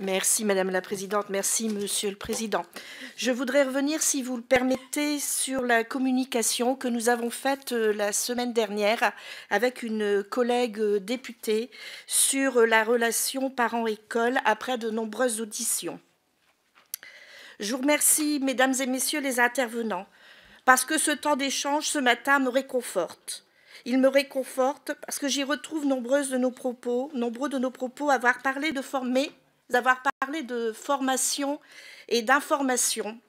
Merci Madame la Présidente, merci Monsieur le Président. Je voudrais revenir, si vous le permettez, sur la communication que nous avons faite euh, la semaine dernière avec une collègue euh, députée sur la relation parents-école après de nombreuses auditions. Je vous remercie, Mesdames et Messieurs les intervenants, parce que ce temps d'échange ce matin me réconforte. Il me réconforte parce que j'y retrouve nombreux de nos propos, nombreux de nos propos avoir parlé de former d'avoir parlé de formation et d'information.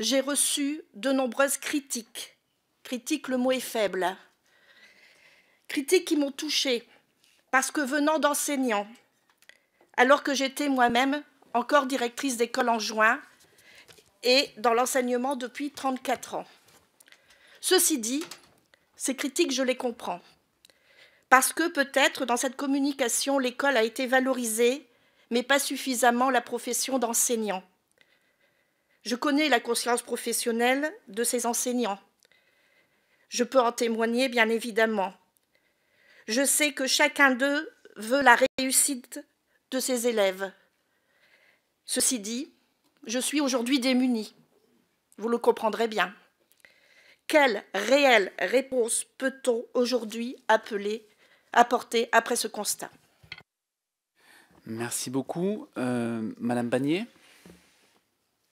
J'ai reçu de nombreuses critiques. Critiques, le mot est faible. Critiques qui m'ont touchée, parce que venant d'enseignants, alors que j'étais moi-même encore directrice d'école en juin et dans l'enseignement depuis 34 ans. Ceci dit, ces critiques, je les comprends. Parce que peut-être dans cette communication, l'école a été valorisée mais pas suffisamment la profession d'enseignant. Je connais la conscience professionnelle de ces enseignants. Je peux en témoigner, bien évidemment. Je sais que chacun d'eux veut la réussite de ses élèves. Ceci dit, je suis aujourd'hui démunie. Vous le comprendrez bien. Quelle réelle réponse peut-on aujourd'hui apporter après ce constat Merci beaucoup, euh, Madame Bagnier.